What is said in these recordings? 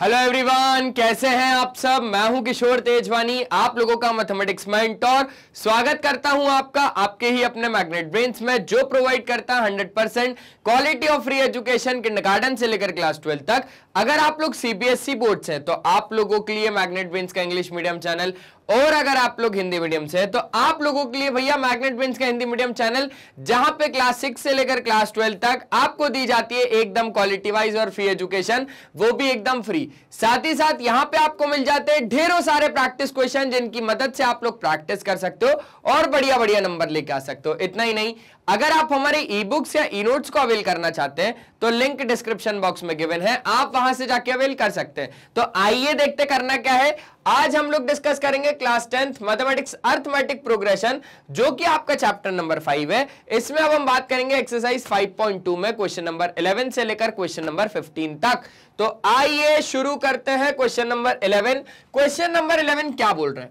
Hello everyone कैसे हैं आप सब मैं हूं किशोर तेजवानी आप लोगों का मैथमेटिक्स माइंड और स्वागत करता हूं आपका आपके ही अपने मैग्नेट ब्रेन्स में जो प्रोवाइड करता है 100 percent quality of free education kindergarten से लेकर क्लास ट्वेल्व तक अगर आप लोग सीबीएसई बोर्ड्स e हैं तो आप लोगों के लिए मैग्नेट ब्रेन्स का इंग्लिश मीडियम चैनल और अगर आप लोग हिंदी मीडियम से तो आप लोगों के लिए भैया मैग्नेट बिन्स का हिंदी मीडियम चैनल जहां पे क्लास सिक्स से लेकर क्लास ट्वेल्व तक आपको दी जाती है एकदम क्वालिटी वाइज और फ्री एजुकेशन वो भी एकदम फ्री साथ ही साथ यहां पे आपको मिल जाते हैं ढेरों सारे प्रैक्टिस क्वेश्चन जिनकी मदद से आप लोग प्रैक्टिस कर सकते हो और बढ़िया बढ़िया नंबर लेके आ सकते हो इतना ही नहीं अगर आप हमारे ई बुक्स या ई नोट्स को अवेल करना चाहते हैं तो लिंक डिस्क्रिप्शन बॉक्स में गिवन है आप वहां से जाके अवेल कर सकते हैं तो आइए देखते करना क्या है आज हम लोग डिस्कस करेंगे class tenth mathematics arithmetic progression जो कि आपका चैप्टर नंबर फाइव है इसमें अब हम बात करेंगे एक्सरसाइज 5.2 में क्वेश्चन नंबर 11 से लेकर क्वेश्चन नंबर 15 तक तो आइए शुरू करते हैं क्वेश्चन नंबर 11 क्वेश्चन नंबर 11 क्या बोल रहे हैं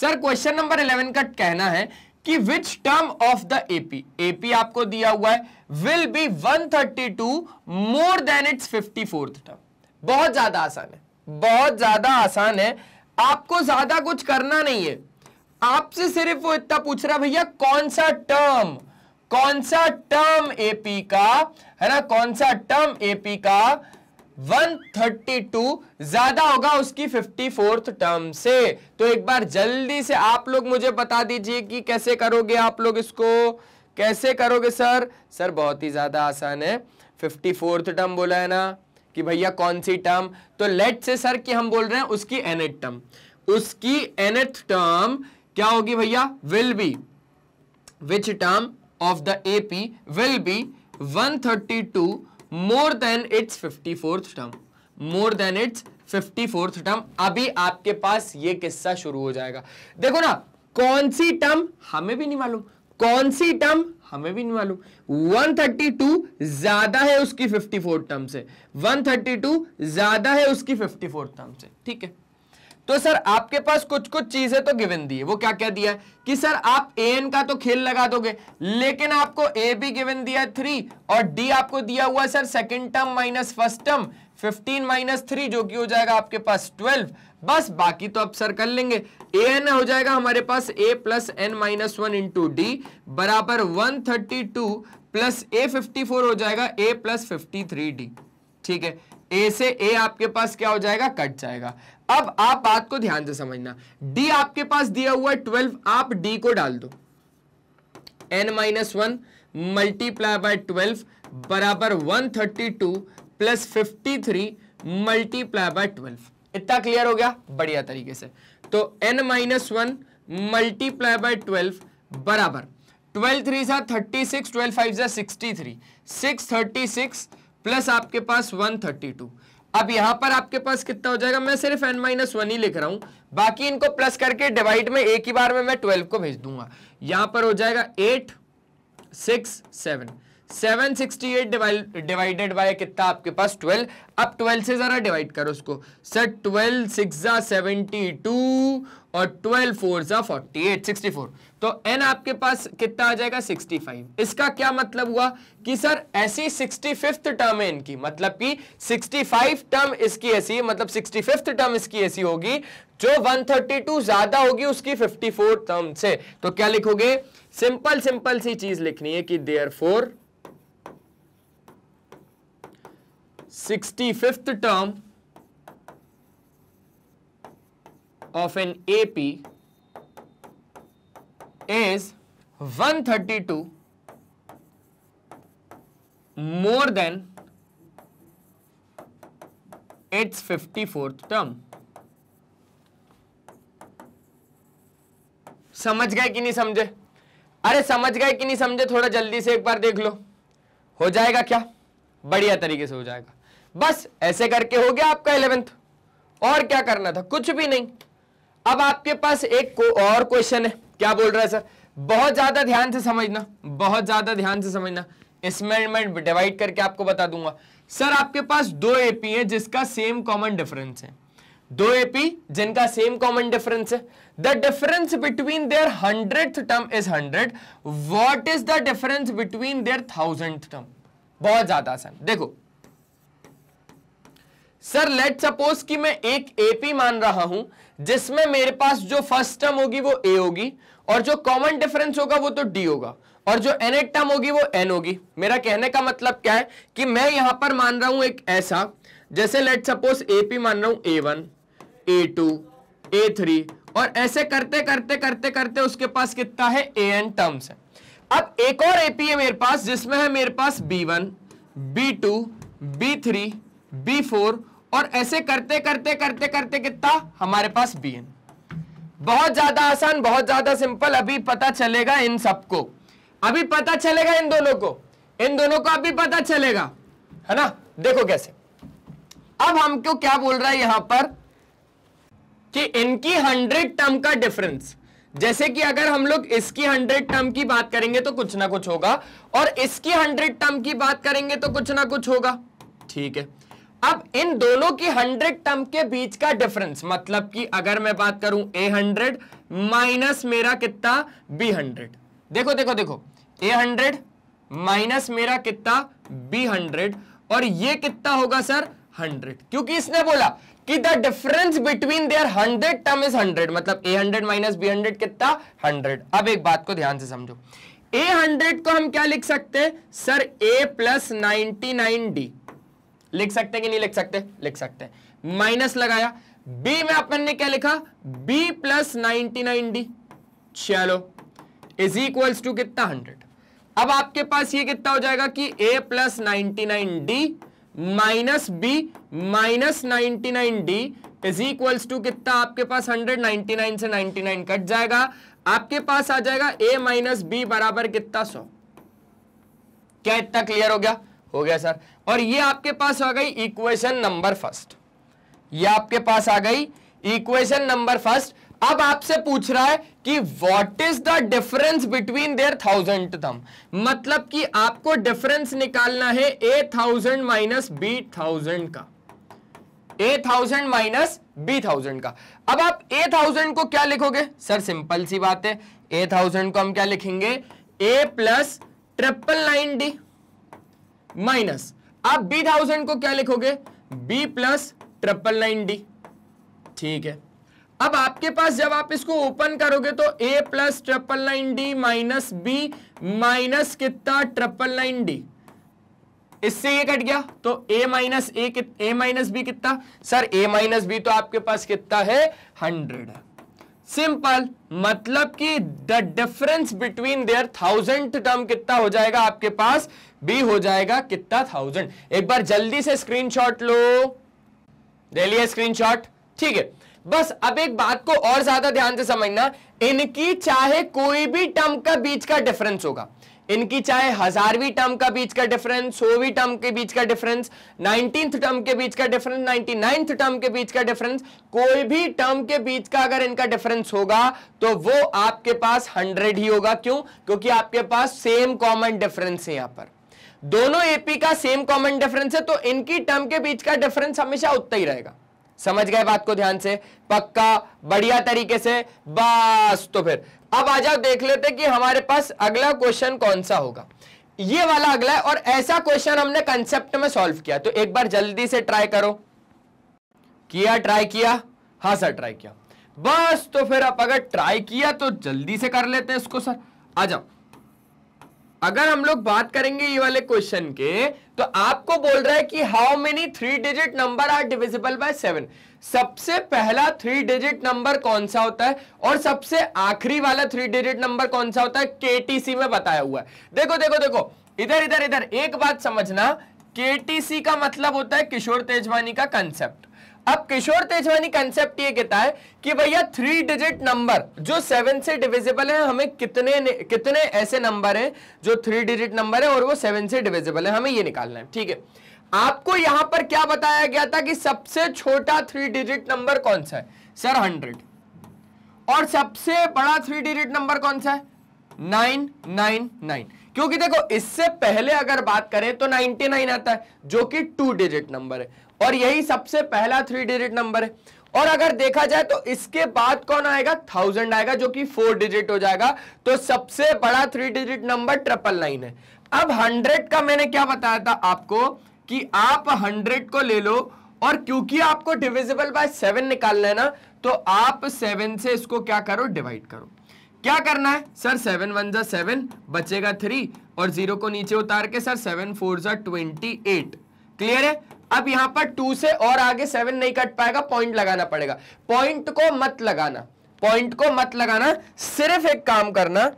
सर क्वेश्चन नंबर 11 का कहना है कि which term of the AP AP आपको दिया हुआ है will be 132 more than its fifty term बहुत ज्यादा आसान है बहुत ज्यादा आसान है आपको ज्यादा कुछ करना नहीं है आपसे सिर्फ वो इतना पूछ रहा भैया कौन सा टर्म कौन सा टर्म एपी का है ना कौन सा टर्म एपी का 132 ज्यादा होगा उसकी फोर्थ टर्म से तो एक बार जल्दी से आप लोग मुझे बता दीजिए कि कैसे करोगे आप लोग इसको कैसे करोगे सर सर बहुत ही ज्यादा आसान है फोर्थ टर्म बोला है ना कि भैया कौन सी टर्म तो लेट से सर कि हम बोल रहे हैं उसकी एनेथ टर्म उसकी एनेथ टर्म क्या होगी भैया will be which term of the AP will be 132 more than its fifty fourth term more than its fifty fourth term अभी आपके पास ये किस्सा शुरू हो जाएगा देखो ना कौन सी टर्म हमें भी नहीं मालूम कौन सी टर्म हमें भी नहीं मालूम 132 ज्यादा है उसकी 54 टर्म से 132 ज्यादा है उसकी 54 टर्म से ठीक है तो सर आपके पास कुछ कुछ चीजें तो गिवन दी है वो क्या क्या दिया है कि सर आप ए एन का तो खेल लगा दोगे लेकिन आपको ए भी गिवन दिया है थ्री और डी आपको दिया हुआ sir second term minus first term 15 minus three जो कि हो जाएगा आपके पास 12 बस बाकी तो आप सर कर लेंगे ए एन हो जाएगा हमारे पास a plus n minus one into d बराबर one thirty two plus a fifty four हो जाएगा a plus fifty three d ठीक है ए से ए आपके पास क्या हो जाएगा कट जाएगा अब आप बात को ध्यान से समझना डी आपके पास दिया हुआ है ट्वेल्व आप डी को डाल दो n minus one multiply by twelve बराबर one thirty two plus fifty three multiply by twelve इतना क्लियर हो गया बढ़िया तरीके से तो n minus one multiply by twelve बराबर ट्वेल्व थ्री सा थर्टी सिक्स ट्वेल्व फाइव सा sixty three six thirty six plus आपके पास वन थर्टी टू अब यहां पर आपके पास कितना हो जाएगा मैं सिर्फ एन माइनस वन ही लिख रहा हूं बाकी इनको प्लस करके डिवाइड में एक ही बार में मैं ट्वेल्व को भेज दूंगा यहां पर हो जाएगा eight six seven 768 divided by कितना आपके पास 12 अब 12 से ज़रा डिवाइड करो उसको सर 12 सिक्स ज़ा सेवेंटी और 12 फोर ज़ा फोर्टी एट तो n आपके पास कितना आ जाएगा 65 इसका क्या मतलब हुआ कि सर ऐसी 65th टर्म है इनकी मतलब कि 65 टर्म इसकी ऐसी मतलब 65th टर्म इसकी ऐसी होगी जो 132 ज्यादा होगी उसकी 54 टर्म से तो क्या लिखोगे सिंपल सिंपल सी चीज लिखनी है कि therefore sixty fifth term of an A P is more than its fifty fourth term समझ गए कि नहीं समझे अरे समझ गए कि नहीं समझे थोड़ा जल्दी से एक बार देख लो हो जाएगा क्या बढ़िया तरीके से हो जाएगा बस ऐसे करके हो गया आपका इलेवेंथ और क्या करना था कुछ भी नहीं अब आपके पास एक को और क्वेश्चन है क्या बोल रहा है सर बहुत ज्यादा ध्यान से समझना बहुत ज्यादा ध्यान से समझना इसमें मैं डिवाइड करके आपको बता दूंगा सर आपके पास दो एपी है जिसका सेम कॉमन डिफरेंस है दो एपी जिनका सेम कॉमन डिफरेंस है the difference between their hundred term is hundred what is the difference between their thousand term बहुत ज्यादा आसान देखो सर लेट सपोज कि मैं एक एपी मान रहा हूं जिसमें मेरे पास जो फर्स्ट टर्म होगी वो ए होगी और जो कॉमन डिफरेंस होगा वो तो डी होगा और जो एन एड टर्म होगी वो एन होगी मेरा कहने का मतलब क्या है कि मैं यहां पर मान रहा हूं एक ऐसा जैसे लेट सपोज एपी मान रहा हूं a one a two a three और ऐसे करते करते करते करते उसके पास कितना है ए एन टर्म्स है अब एक और एपी है मेरे पास जिसमें है मेरे पास b one b two b three b four और ऐसे करते करते करते करते कितना हमारे पास बी एन बहुत ज्यादा आसान बहुत ज्यादा सिंपल अभी पता चलेगा इन सबको अभी पता चलेगा इन दोनों को इन दोनों को अभी पता चलेगा है ना देखो कैसे अब हमको क्या बोल रहा है यहां पर कि इनकी हंड्रेड टर्म का डिफरेंस जैसे कि अगर हम लोग इसकी हंड्रेड टर्म की बात करेंगे तो कुछ ना कुछ होगा और इसकी हंड्रेड टर्म की बात करेंगे तो कुछ ना कुछ होगा ठीक है अब इन दोनों की हंड्रेड टर्म के बीच का डिफरेंस मतलब कि अगर मैं बात करूं ए हंड्रेड माइनस मेरा कितना बी हंड्रेड देखो देखो देखो ए हंड्रेड माइनस मेरा कितना बी हंड्रेड और ये कितना होगा सर हंड्रेड क्योंकि इसने बोला कि the difference between their hundred term is hundred मतलब a hundred minus b hundred कितना हंड्रेड अब एक बात को ध्यान से समझो ए हंड्रेड को हम क्या लिख सकते हैं sir a plus ninety nine d लिख सकते कि नहीं लिख सकते लिख सकते माइनस लगाया बी में अपन ने क्या लिखा b plus ninety nine d चलो इज इक्वल्स टू कितना हंड्रेड अब आपके पास ये कितना हो जाएगा कि a plus ninety nine d minus b minus ninety nine d is equals to कितना आपके पास हंड्रेड नाइनटी नाइन से नाइनटी नाइन कट जाएगा आपके पास आ जाएगा a माइनस बी बराबर कितना सौ क्या इतना क्लियर हो गया हो गया सर और ये आपके पास आ गई इक्वेशन नंबर फर्स्ट ये आपके पास आ गई इक्वेशन नंबर फर्स्ट अब आपसे पूछ रहा है कि what is the difference between their thousand term मतलब कि आपको डिफरेंस निकालना है a thousand minus b thousand का a thousand minus b thousand का अब आप ए थाउजेंड को क्या लिखोगे सर सिंपल सी बात है ए थाउजेंड को हम क्या लिखेंगे a plus triple nine d minus आप बी थाउजेंड को क्या लिखोगे b plus triple nine d ठीक है अब आपके पास जब आप इसको ओपन करोगे तो a plus triple nine d minus b minus कितना ट्रिपल नाइन डी इससे ये कट गया तो a minus a a minus b कितना सर a माइनस बी तो आपके पास कितना है हंड्रेड है सिंपल मतलब कि the difference between their thousand term कितना हो जाएगा आपके पास बी हो जाएगा कितना थाउजेंड एक बार जल्दी से स्क्रीनशॉट लो ले लिया स्क्रीनशॉट ठीक है बस अब एक बात को और ज्यादा ध्यान से समझना इनकी चाहे कोई भी टर्म का बीच का डिफरेंस होगा इनकी चाहे हजारवीं टर्म का बीच का डिफरेंस सोवी टर्म के बीच का डिफरेंस नाइनटीन टर्म के बीच का डिफरेंस नाइनटी नाइन्थ टर्म के बीच का डिफरेंस कोई भी टर्म के बीच का अगर इनका डिफरेंस होगा तो वो आपके पास हंड्रेड ही होगा क्यों क्योंकि आपके पास सेम कॉमन डिफरेंस है यहां पर दोनों एपी का सेम कॉमन डिफरेंस है तो इनकी टर्म के बीच का डिफरेंस हमेशा उतना ही रहेगा समझ गए बात को ध्यान से पक्का बढ़िया तरीके से बस तो फिर अब आ जाओ देख लेते कि हमारे पास अगला क्वेश्चन कौन सा होगा ये वाला अगला है और ऐसा क्वेश्चन हमने कंसेप्ट में सॉल्व किया तो एक बार जल्दी से ट्राई करो किया ट्राई किया हाँ सर ट्राई किया बस तो फिर आप अगर ट्राई किया तो जल्दी से कर लेते हैं इसको सर आ जाओ अगर हम लोग बात करेंगे ये वाले क्वेश्चन के तो आपको बोल रहा है कि how many three digit number are divisible by seven सबसे पहला थ्री डिजिट नंबर कौन सा होता है और सबसे आखिरी वाला थ्री डिजिट नंबर कौन सा होता है केटीसी में बताया हुआ है देखो देखो देखो इधर इधर इधर एक बात समझना केटीसी का मतलब होता है किशोर तेजवानी का कंसेप्ट अब किशोर तेजवानी कंसेप्ट ये कहता है कि भैया थ्री डिजिट नंबर जो सेवन से डिविजिबल है हमें कितने कितने ऐसे नंबर हैं जो थ्री डिजिट नंबर है और वो सेवन से डिविजिबल है हमें ये निकालना है ठीक है आपको यहां पर क्या बताया गया था कि सबसे छोटा थ्री डिजिट नंबर कौन सा है सर हंड्रेड और सबसे बड़ा थ्री डिजिट नंबर कौन सा है नाइन नाइन नाइन क्योंकि देखो इससे पहले अगर बात करें तो 99 आता है जो कि टू डिजिट नंबर है और यही सबसे पहला थ्री डिजिट नंबर है और अगर देखा जाए तो इसके बाद कौन आएगा थाउजेंड आएगा जो कि फोर डिजिट हो जाएगा तो सबसे बड़ा three digit number triple nine है अब हंड्रेड का मैंने क्या बताया था आपको कि आप हंड्रेड को ले लो और क्योंकि आपको डिविजिबल बाय सेवन निकालना है ना तो आप सेवन से इसको क्या करो डिवाइड करो क्या करना है सर सेवन वन जा सेवन बचेगा थ्री और जीरो को नीचे उतार के सर सेवन फोर जा ट्वेंटी एट क्लियर है अब यहां पर टू से और आगे सेवन नहीं कट पाएगा पॉइंट लगाना पड़ेगा पॉइंट को मत लगाना पॉइंट को मत लगाना सिर्फ एक काम करना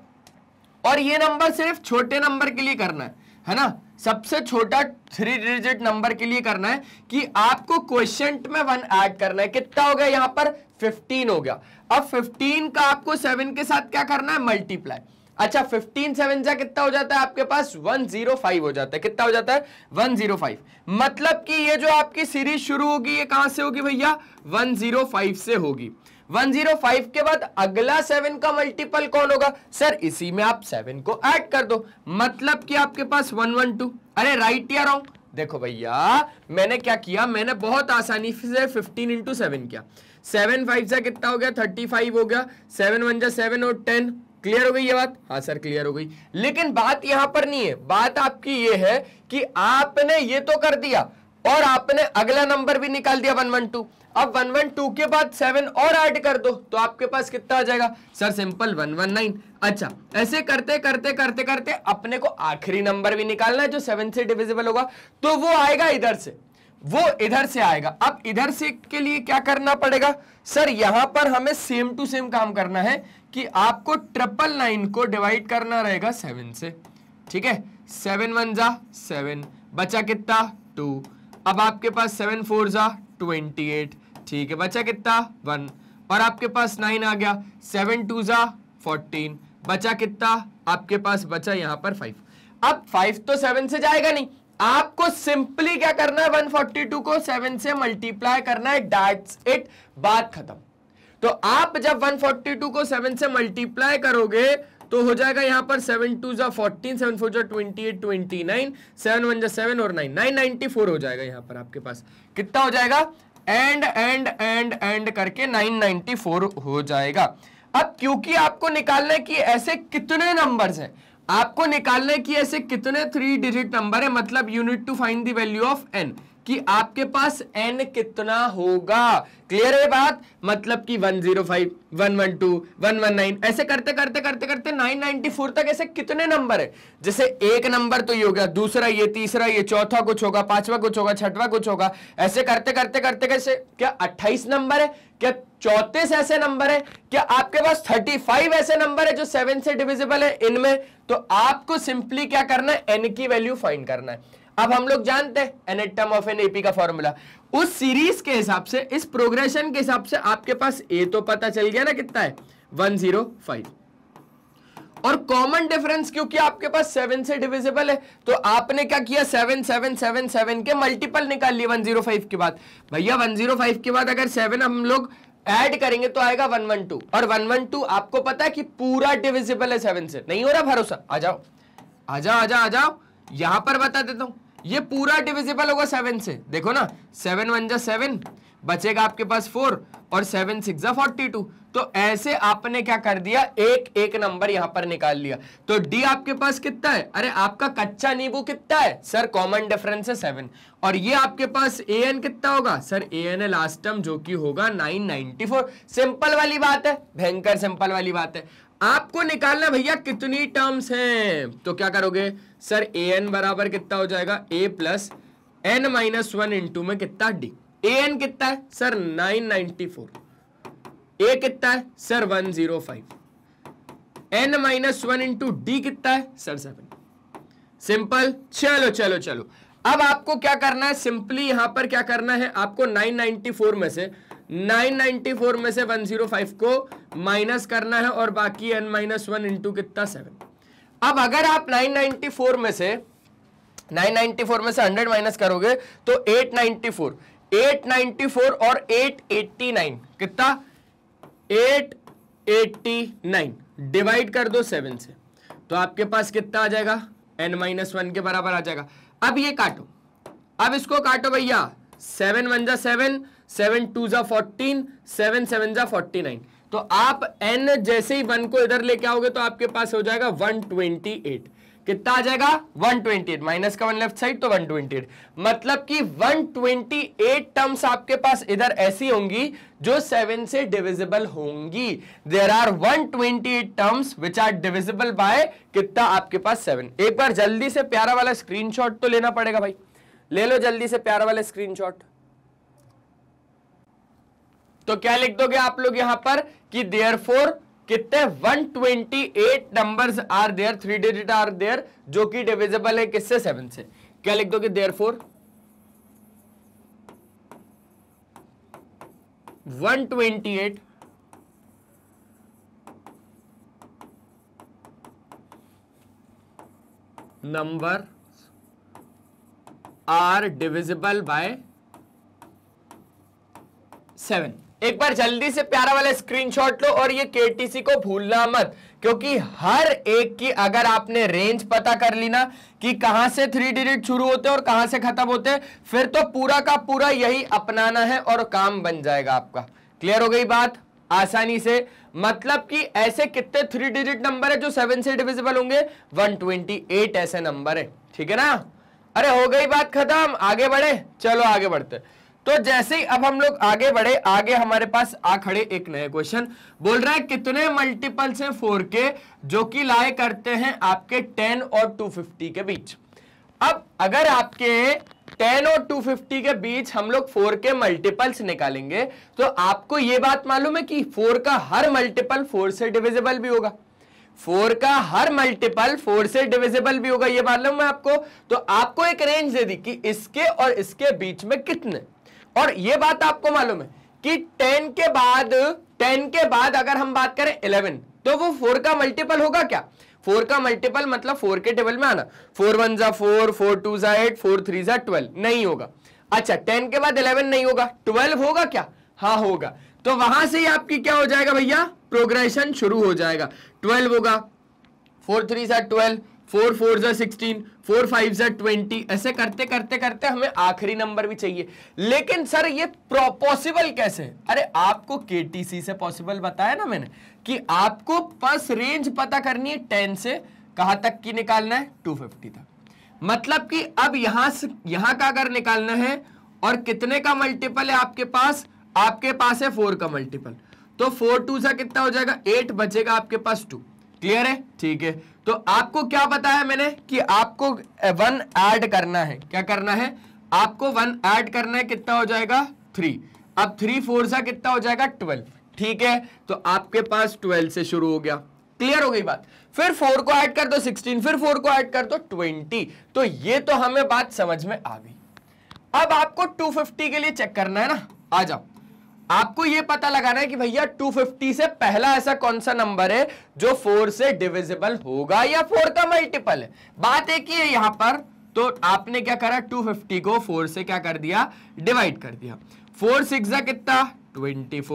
और ये नंबर सिर्फ छोटे नंबर के लिए करना है, है ना सबसे छोटा थ्री डिजिट नंबर के लिए करना है कि आपको क्वेश्चन में वन ऐड करना है कितना हो गया यहां पर 15 हो गया अब 15 का आपको सेवन के साथ क्या करना है मल्टीप्लाई अच्छा 15 सेवन जा कितना हो जाता है आपके पास 105 हो जाता है कितना हो जाता है 105 मतलब कि ये जो आपकी सीरीज शुरू होगी ये कहां से होगी भैया 105 से होगी 105 के बाद अगला सेवन का मल्टीपल कौन होगा सर इसी में आप सेवन को ऐड कर दो मतलब कि आपके पास 112 अरे राइट या रॉन्ग देखो भैया मैंने क्या किया मैंने बहुत आसानी से 15 इंटू सेवन किया सेवन फाइव सा कितना हो गया 35 हो गया सेवन वन जा सेवन और टेन क्लियर हो गई ये बात हाँ सर क्लियर हो गई लेकिन बात यहां पर नहीं है बात आपकी ये है कि आपने ये तो कर दिया और आपने अगला नंबर भी निकाल दिया वन वन टू अब वन वन टू के बाद सेवन और ऐड कर दो तो आपके पास कितना आ जाएगा sir simple one one nine अच्छा ऐसे करते करते करते करते अपने को आखिरी नंबर भी निकालना है जो सेवन से डिविजिबल होगा तो वो आएगा इधर से वो इधर से आएगा अब इधर से के लिए क्या करना पड़ेगा सर यहां पर हमें सेम टू सेम काम करना है कि आपको ट्रिपल नाइन को डिवाइड करना रहेगा सेवन से ठीक है सेवन वन जा सेवन बचा कितना टू अब आपके पास सेवन फोर जा ट्वेंटी एट ठीक है बचा कितना वन और आपके पास नाइन आ गया सेवन टू ज़ा फोर्टीन बचा कितना आपके पास बचा यहां पर फाइव अब फाइव तो सेवन से जाएगा नहीं आपको सिंपली क्या करना है वन फोर्टी टू को सेवन से मल्टीप्लाई करना है डैट्स इट बात खत्म तो आप जब 142 को 7 से मल्टीप्लाई करोगे तो हो जाएगा यहां पर 7 टू जा फोर्टीन सेवन फोर जो twenty eight twenty nine seven one जो सेवन और नाइन नाइन नाइनटी फोर हो जाएगा यहां पर आपके पास कितना हो जाएगा एंड एंड एंड एंड करके 994 हो जाएगा अब क्योंकि आपको निकालना है कि ऐसे कितने नंबर्स हैं आपको निकालना है कि ऐसे कितने थ्री डिजिट नंबर है मतलब unit to find the value of n कि आपके पास एन कितना होगा क्लियर है बात मतलब कि 105, 112, 119 ऐसे करते करते करते करते 994 तक ऐसे कितने नंबर है जैसे एक नंबर तो ये हो गया दूसरा ये तीसरा ये चौथा कुछ होगा पांचवा कुछ होगा छठवा कुछ होगा ऐसे करते करते करते कैसे क्या 28 नंबर है क्या चौतीस ऐसे नंबर है क्या आपके पास 35 ऐसे नंबर है जो सेवन से डिविजिबल है इनमें तो आपको सिंपली क्या करना है एन की वैल्यू फाइंड करना है अब हम लोग जानते हैं एनेटम ऑफ एन एपी का फॉर्मूला उस सीरीज के हिसाब से इस प्रोग्रेशन के हिसाब से आपके पास ए तो पता चल गया ना कितना है वन जीरो फाइव और कॉमन डिफरेंस क्योंकि आपके पास सेवन से डिविजिबल है तो आपने क्या किया सेवन सेवन सेवन सेवन के मल्टीपल निकाल लिए वन जीरो फाइव के बाद भैया वन जीरो फाइव के बाद अगर सेवन हम लोग ऐड करेंगे तो आएगा वन वन टू और वन वन टू आपको पता है कि पूरा डिविजिबल है सेवन से नहीं हो रहा भरोसा आ जाओ आ जाओ आ जाओ आ जाओ यहां पर बता देता हूं ये पूरा डिविजिबल होगा सेवन से देखो ना सेवन वन जा सेवन बचेगा आपके पास फोर और सेवन सिक्स जा फोर्टी टू तो ऐसे आपने क्या कर दिया एक एक नंबर यहां पर निकाल लिया तो डी आपके पास कितना है अरे आपका कच्चा नींबू कितना है सर कॉमन डिफरेंस है सेवन और ये आपके पास ए एन कितना होगा सर ए एन है लास्ट टर्म जो कि होगा नाइन नाइनटी फोर सिंपल वाली बात है भयंकर सिंपल वाली बात है आपको निकालना भैया कितनी टर्म्स हैं तो क्या करोगे सर ए एन बराबर कितना हो जाएगा a plus n minus one into में कितना डी ए एन कितना है sir nine ninety four a कितना है sir one zero five n minus one into d कितना है सर सेवन सिंपल चलो चलो चलो अब आपको क्या करना है सिंपली यहां पर क्या करना है आपको नाइन नाइनटी फोर में से 994 में से 105 को माइनस करना है और बाकी एन माइनस वन इंटू कितना सेवन अब अगर आप 994 में से 994 में से 100 माइनस करोगे तो 894 894 और 889 कितना 889 डिवाइड कर दो सेवन से तो आपके पास कितना आ जाएगा एन माइनस वन के बराबर आ जाएगा अब ये काटो अब इसको काटो भैया सेवन वन जा सेवन सेवन टू जा फोर्टीन सेवन सेवन जा फोर्टी नाइन तो आप एन जैसे ही वन को इधर लेके आओगे तो आपके पास हो जाएगा वन ट्वेंटी एट कितना आ जाएगा 128 माइनस का वन लेफ्ट साइड तो 128 मतलब कि 128 टर्म्स आपके पास इधर ऐसी होंगी जो 7 से डिविजिबल होंगी there are 128 terms which are divisible by कितना आपके पास 7 एक बार जल्दी से प्यारा वाला स्क्रीनशॉट तो लेना पड़ेगा भाई ले लो जल्दी से प्यारा वाला स्क्रीनशॉट तो क्या लिख दोगे आप लोग यहां पर कि देयर फोर कितने 128 numbers are there three digit are there जो कि डिविजिबल है किससे सेवन से क्या लिख दोगे there four one twenty eight number are divisible by seven एक बार जल्दी से प्यारा वाला स्क्रीनशॉट लो और ये केटीसी को भूलना मत क्योंकि हर एक की अगर आपने रेंज पता कर ली ना कि कहां से थ्री डिजिट शुरू होते हैं और कहां से खत्म होते हैं फिर तो पूरा का पूरा यही अपनाना है और काम बन जाएगा आपका क्लियर हो गई बात आसानी से मतलब कि ऐसे कितने थ्री डिजिट नंबर है जो सेवन से डिविजिबल होंगे वन ऐसे नंबर है ठीक है ना अरे हो गई बात खत्म आगे बढ़े चलो आगे बढ़ते तो जैसे ही अब हम लोग आगे बढ़े आगे हमारे पास आ खड़े एक नए क्वेश्चन बोल रहा है कितने मल्टीपल्स हैं के जो कि लाए करते हैं आपके टेन और फिफ्टी के बीच अब अगर आपके 10 और 250 के बीच हम लोग फोर के मल्टीपल्स निकालेंगे तो आपको यह बात मालूम है कि फोर का हर मल्टीपल फोर से डिविजिबल भी होगा फोर का हर मल्टीपल फोर से डिविजिबल भी होगा ये मालूम है आपको तो आपको एक रेंज दे दी कि इसके और इसके बीच में कितने और ये बात आपको मालूम है कि टेन के बाद टेन के बाद अगर हम बात करें इलेवन तो वो फोर का मल्टीपल होगा क्या फोर का मल्टीपल मतलब फोर के टेबल में आना फोर वन जा फोर फोर टू जा एट फोर थ्री जा ट्वेल्व नहीं होगा अच्छा टेन के बाद इलेवन नहीं होगा ट्वेल्व होगा क्या हाँ होगा तो वहां से ही आपकी क्या हो जाएगा भैया प्रोग्रेशन शुरू हो जाएगा ट्वेल्व होगा फोर थ्री जा ट्वेल्व फोर फोर जा सिक्सटीन फोर फाइव जेड ट्वेंटी ऐसे करते करते करते हमें आखिरी नंबर भी चाहिए लेकिन सर ये पॉसिबल कैसे अरे आपको केटीसी से पॉसिबल बताया ना मैंने कि आपको पस रेंज पता करनी है टेन से कहा तक की निकालना है टू फिफ्टी तक मतलब कि अब यहां से यहां का अगर निकालना है और कितने का मल्टीपल है आपके पास आपके पास है फोर का मल्टीपल तो फोर टू सा कितना हो जाएगा एट बचेगा आपके पास टू क्लियर है ठीक है तो आपको क्या बताया मैंने कि आपको वन ऐड करना है क्या करना है आपको वन ऐड करना है कितना हो जाएगा थ्री अब थ्री फोर सा कितना हो जाएगा ट्वेल्व ठीक है तो आपके पास ट्वेल्व से शुरू हो गया क्लियर हो गई बात फिर फोर को ऐड कर दो सिक्सटीन फिर फोर को ऐड कर दो ट्वेंटी तो ये तो हमें बात समझ में आ गई अब आपको टू फिफ्टी के लिए चेक करना है ना आ जाओ आपको यह पता लगाना है कि भैया 250 से पहला ऐसा कौन सा नंबर है जो 4 से डिविजिबल होगा या 4 का मल्टीपल है बात एक ही है यहां पर तो आपने क्या करा 250 को 4 से क्या कर दिया डिवाइड कर दिया 4 सिक्स कितना 24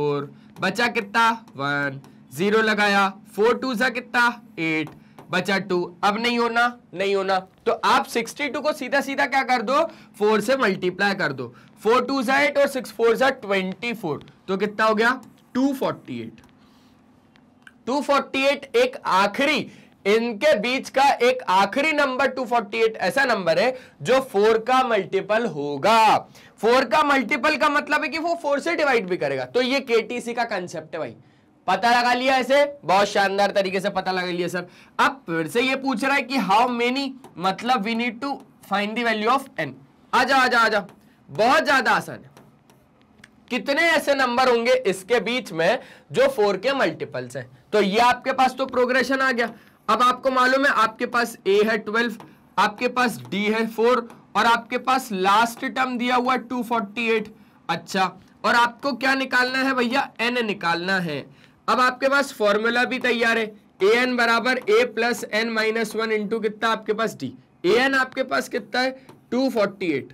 बचा कितना 1 जीरो लगाया 4 टू सा कितना एट बचा टू अब नहीं होना नहीं होना तो आप 62 को सीधा सीधा क्या कर दो फोर से मल्टीप्लाई कर दो फोर टू जैट और सिक्स फोर जैट ट्वेंटी फोर तो कितना हो गया two forty eight two forty eight एक आखिरी इनके बीच का एक आखिरी नंबर 248 ऐसा नंबर है जो फोर का मल्टीपल होगा फोर का मल्टीपल का मतलब है कि वो फोर से डिवाइड भी करेगा तो ये केटीसी का कंसेप्ट है भाई पता लगा लिया ऐसे बहुत शानदार तरीके से पता लगा लिया सर अब फिर से ये पूछ रहा है कि हाउ मेनी मतलब we need to find the value of n आ जाओ आ जाओ आ जाओ बहुत ज्यादा आसान है कितने ऐसे नंबर होंगे इसके बीच में जो फोर के मल्टीपल्स हैं तो ये आपके पास तो प्रोग्रेशन आ गया अब आपको मालूम है आपके पास ए है ट्वेल्व आपके पास डी है फोर और आपके पास लास्ट टर्म दिया हुआ टू फोर्टी एट अच्छा और आपको क्या निकालना है भैया एन निकालना है अब आपके पास फॉर्मूला भी तैयार है ए एन बराबर a plus n minus one into कितना आपके पास डी ए एन आपके पास कितना है टू फोर्टी एट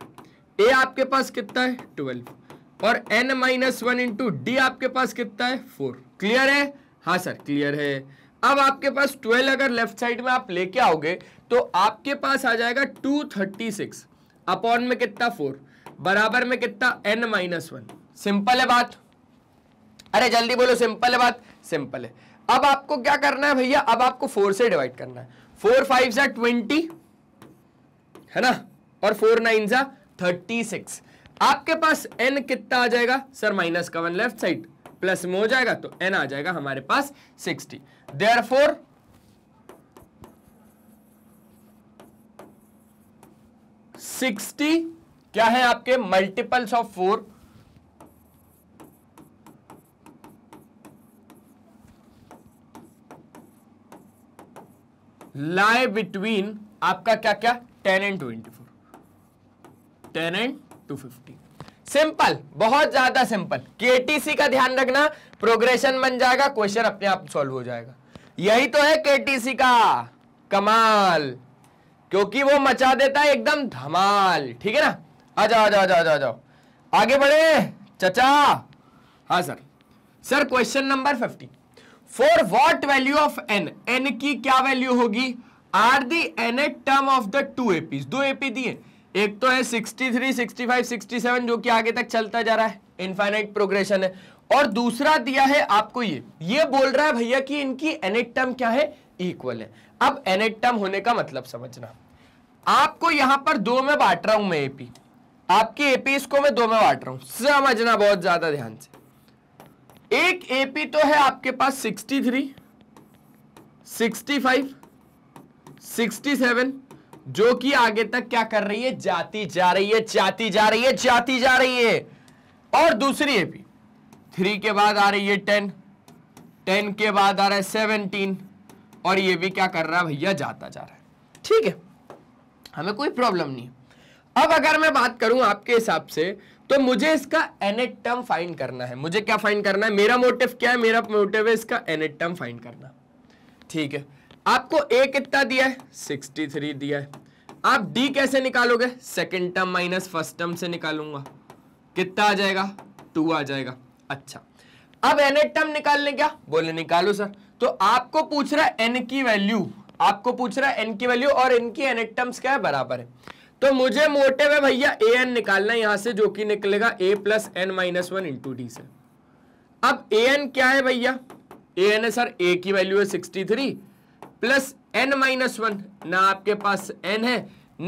ए आपके पास कितना है ट्वेल्व और n minus one into d आपके पास कितना है फोर क्लियर है हाँ सर क्लियर है अब आपके पास ट्वेल्व अगर लेफ्ट साइड में आप लेके आओगे तो आपके पास आ जाएगा टू थर्टी सिक्स अपॉन में कितना फोर बराबर में कितना एन माइनस वन सिंपल है बात अरे जल्दी बोलो सिंपल है बात सिंपल है अब आपको क्या करना है भैया अब आपको फोर से डिवाइड करना है फोर फाइव सा ट्वेंटी है ना और फोर नाइन सा थर्टी सिक्स आपके पास एन कितना आ जाएगा सर माइनस का वन लेफ्ट साइड प्लस में हो जाएगा तो एन आ जाएगा हमारे पास सिक्सटी देर फोर सिक्सटी क्या है आपके multiples of four lie between आपका क्या क्या ten and twenty four ten and two fifty simple बहुत ज्यादा सिंपल के का ध्यान रखना प्रोग्रेशन बन जाएगा क्वेश्चन अपने आप सॉल्व हो जाएगा यही तो है के का कमाल क्योंकि वो मचा देता है एकदम धमाल ठीक है ना आ जाओ आ जाओ आ जाओ आ जाओ, जाओ। आगे बढ़े चचा हाँ sir sir question number fifty for what value of n n की क्या वैल्यू होगी are the n eight term of the two AP दो एपी दिए एक तो है 63, 65, 67 जो कि आगे तक चलता जा रहा है इनफाइनाइट प्रोग्रेशन है और दूसरा दिया है आपको ये ये बोल रहा है भैया कि इनकी एनेट टर्म क्या है इक्वल है अब एनेट टर्म होने का मतलब समझना आपको यहां पर दो में बांट रहा हूं मैं एपी आपकी एपीस को मैं दो में बांट रहा हूं समझना बहुत ज्यादा ध्यान से एक एपी तो है आपके पास 63, 65, 67 जो कि आगे तक क्या कर रही है जाती जा रही है जाती जा रही है जाती जा रही है और दूसरी एपी थ्री के बाद आ रही है टेन टेन के बाद आ रहा है सेवनटीन और ये भी क्या कर रहा है भैया जाता जा रहा है ठीक है हमें कोई प्रॉब्लम नहीं है अब अगर मैं बात करूं आपके हिसाब से तो मुझे इसका एनेट टर्म फाइंड करना है मुझे क्या फाइंड करना है मेरा मोटिव क्या है मेरा मोटिव है इसका एनेट टर्म फाइंड करना ठीक है आपको ए कितना दिया है 63 दिया है आप डी कैसे निकालोगे second term minus first term से निकालूंगा कितना आ जाएगा टू आ जाएगा अच्छा अब एनेट टर्म निकालने क्या बोले निकालो सर तो आपको पूछ रहा है एन की वैल्यू आपको पूछ रहा है एन की वैल्यू और इनकी एनेट टर्म्स क्या है बराबर है तो मुझे मोटे में भैया ए एन निकालना है यहां से जो कि निकलेगा a plus n minus one into d से अब ए एन क्या है भैया ए एन है सर ए की वैल्यू है sixty three plus n minus one ना आपके पास एन है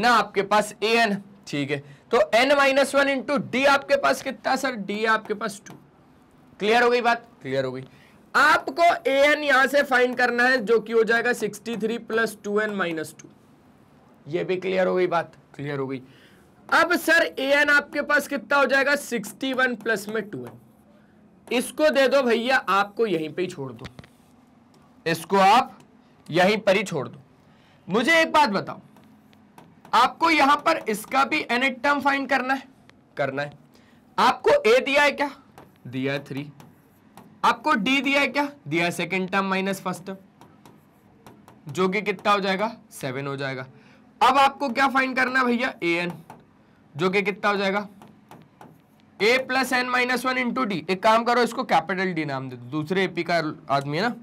ना आपके पास ए एन ठीक है तो n minus one into d आपके पास कितना सर डी आपके पास टू क्लियर हो गई बात क्लियर हो गई आपको ए एन यहां से फाइन करना है जो कि हो जाएगा sixty three plus two n minus two ये भी क्लियर हो गई बात क्लियर हो गई अब सर ए एन आपके पास कितना हो जाएगा सिक्सटी वन प्लस में टू एन इसको दे दो भैया आपको यहीं पे ही छोड़ दो इसको आप यहीं पर ही छोड़ दो मुझे एक बात बताओ आपको यहां पर इसका भी एन टर्म फाइंड करना है करना है आपको ए दिया है क्या दिया है थ्री आपको डी दिया है क्या दिया है second term minus first term जो कि कितना हो जाएगा सेवन हो जाएगा अब आपको क्या फाइंड करना है भैया ए एन जो कि कितना हो जाएगा a plus n minus one into d एक काम करो इसको कैपिटल डी नाम दे दो दूसरे एपी का आदमी है ना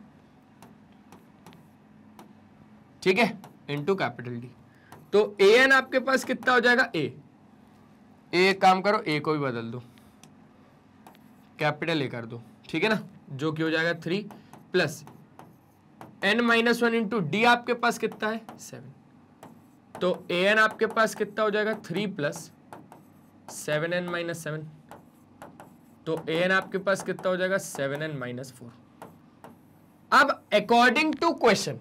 ठीक है इंटू कैपिटल डी तो ए एन आपके पास कितना हो जाएगा ए एक काम करो ए को भी बदल दो कैपिटल ए कर दो ठीक है ना जो कि हो जाएगा three plus n minus one into d आपके पास कितना है सेवन तो ए एन आपके पास कितना हो जाएगा three plus seven n minus seven तो ए एन आपके पास कितना हो जाएगा सेवन एन माइनस फोर अब अकॉर्डिंग टू क्वेश्चन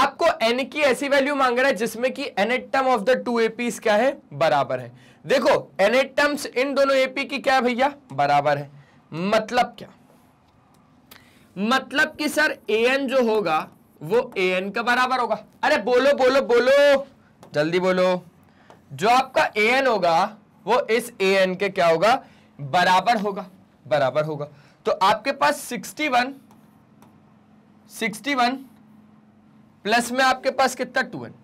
आपको एन की ऐसी वैल्यू मांग रहा है जिसमें कि nth term of the two AP क्या है बराबर है देखो एनेट टर्म्स इन दोनों एपी की क्या भैया बराबर है मतलब क्या मतलब कि सर ए एन जो होगा वो ए एन का बराबर होगा अरे बोलो बोलो बोलो जल्दी बोलो जो आपका ए एन होगा वो इस ए एन के क्या होगा बराबर होगा बराबर होगा तो आपके पास sixty one sixty one plus में आपके पास कितना टू एन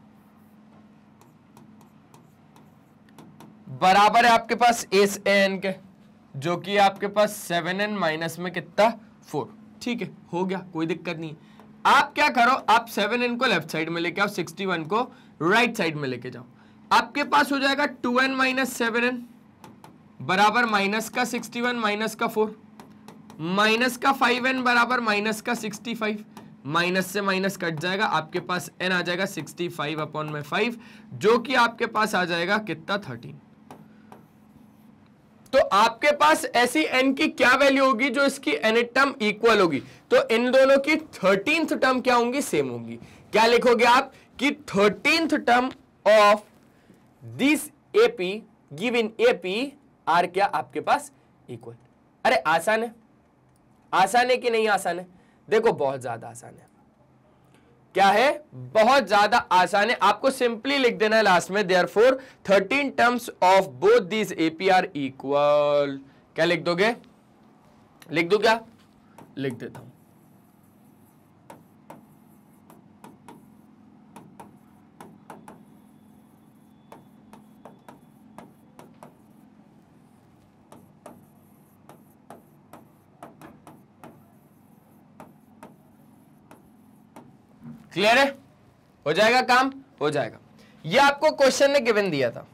बराबर है आपके पास एस ए एन के जो कि आपके पास सेवन एन माइनस में कितना फोर ठीक है हो गया कोई दिक्कत नहीं है आप क्या करो आप सेवन एन को लेफ्ट साइड में लेके आओ सिक्सटी वन को राइट साइड में लेके जाओ आपके पास हो जाएगा two n minus seven n बराबर माइनस का सिक्सटी वन माइनस का फोर माइनस का फाइव एन बराबर माइनस का सिक्सटी फाइव माइनस से माइनस कट जाएगा आपके पास एन आ जाएगा सिक्सटी फाइव अपॉन में फाइव जो कि आपके पास आ जाएगा कितना थर्टीन तो आपके पास ऐसी एन की क्या वैल्यू होगी जो इसकी एन टर्म इक्वल होगी तो इन दोनों की थर्टींथ टर्म क्या होंगी सेम होंगी क्या लिखोगे आप कि thirteenth term of this AP given AP are क्या आपके पास इक्वल अरे आसान है आसान है कि नहीं आसान है देखो बहुत ज्यादा आसान है क्या है बहुत ज्यादा आसान है आपको सिंपली लिख देना है लास्ट में there four thirteen terms of both these AP are equal क्या लिख दोगे लिख दो क्या लिख देता हूं क्लियर है हो जाएगा काम हो जाएगा ये आपको क्वेश्चन ने गिवन दिया था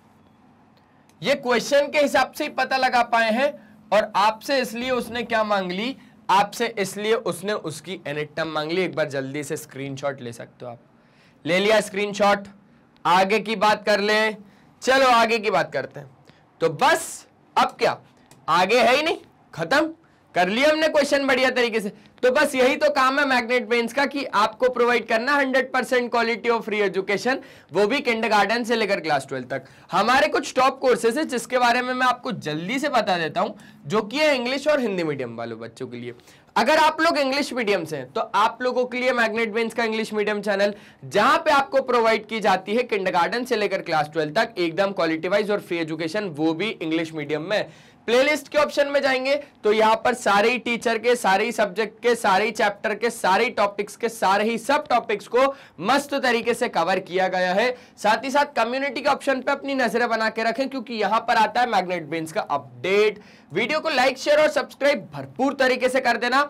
ये क्वेश्चन के हिसाब से ही पता लगा पाए हैं और आपसे इसलिए उसने क्या मांग ली आपसे इसलिए उसने उसकी एनिट मांग ली एक बार जल्दी से स्क्रीनशॉट ले सकते हो आप ले लिया स्क्रीनशॉट आगे की बात कर ले चलो आगे की बात करते हैं तो बस अब क्या आगे है ही नहीं खत्म कर लिया हमने क्वेश्चन बढ़िया तरीके से तो बस यही तो काम है मैग्नेट पेंस का कि आपको प्रोवाइड करना 100 percent quality of free education वो भी किंडरगार्टन से लेकर क्लास ट्वेल्थ तक हमारे कुछ टॉप कोर्सेज है जिसके बारे में मैं आपको जल्दी से बता देता हूं जो कि है इंग्लिश और हिंदी मीडियम वालों बच्चों के लिए अगर आप लोग इंग्लिश मीडियम से हैं तो आप लोगों के लिए मैग्नेट बेंस का इंग्लिश मीडियम चैनल जहां पे आपको प्रोवाइड की जाती है किंडरगार्टन से लेकर क्लास ट्वेल्व तक एकदम क्वालिटी वाइज और फ्री एजुकेशन वो भी इंग्लिश मीडियम में प्लेलिस्ट के ऑप्शन में जाएंगे तो यहां पर सारे ही टीचर के सारे ही सब्जेक्ट के सारे ही चैप्टर के सारे ही टॉपिक्स के सारे ही सब टॉपिक्स को मस्त तरीके से कवर किया गया है साथ ही साथ कम्युनिटी के ऑप्शन पे अपनी नजरें बना के रखें क्योंकि यहां पर आता है मैग्नेट बेन्स का अपडेट वीडियो को लाइक शेयर और सब्सक्राइब भरपूर तरीके से कर देना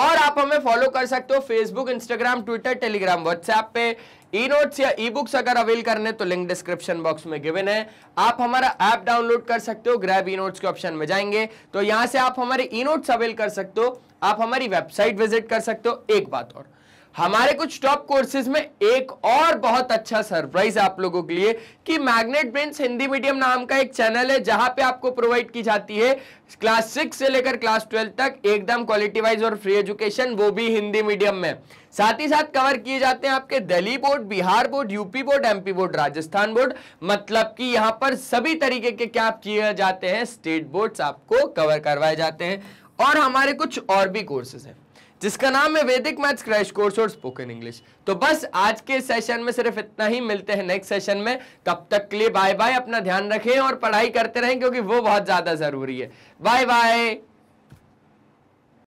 और आप हमें फॉलो कर सकते हो Facebook Instagram Twitter Telegram WhatsApp पे ई e नोट्स या ई बुक्स अगर अवेल करने तो लिंक डिस्क्रिप्शन बॉक्स में गिवन है आप हमारा ऐप डाउनलोड कर सकते हो ग्रैब ई नोट्स के ऑप्शन में जाएंगे तो यहां से आप हमारे ई नोट्स अवेल कर सकते हो आप हमारी वेबसाइट विजिट कर सकते हो एक बात और हमारे कुछ टॉप कोर्सेज में एक और बहुत अच्छा सरप्राइज आप लोगों के लिए कि मैग्नेट ब्रिंस हिंदी मीडियम नाम का एक चैनल है जहां पे आपको प्रोवाइड की जाती है क्लास सिक्स से लेकर क्लास ट्वेल्व तक एकदम क्वालिटी वाइज और फ्री एजुकेशन वो भी हिंदी मीडियम में साथ ही साथ कवर किए जाते हैं आपके Delhi board Bihar board UP board MP board Rajasthan board मतलब कि यहाँ पर सभी तरीके के क्या किए जाते हैं स्टेट बोर्ड आपको कवर करवाए जाते हैं और हमारे कुछ और भी कोर्सेज हैं जिसका नाम है वैदिक मैथ्स क्रैश कोर्स और स्पोकन इंग्लिश तो बस आज के सेशन में सिर्फ इतना ही मिलते हैं नेक्स्ट सेशन में तब तक के लिए बाय बाय अपना ध्यान रखें और पढ़ाई करते रहें क्योंकि वो बहुत ज़्यादा ज़रूरी है बाय बाय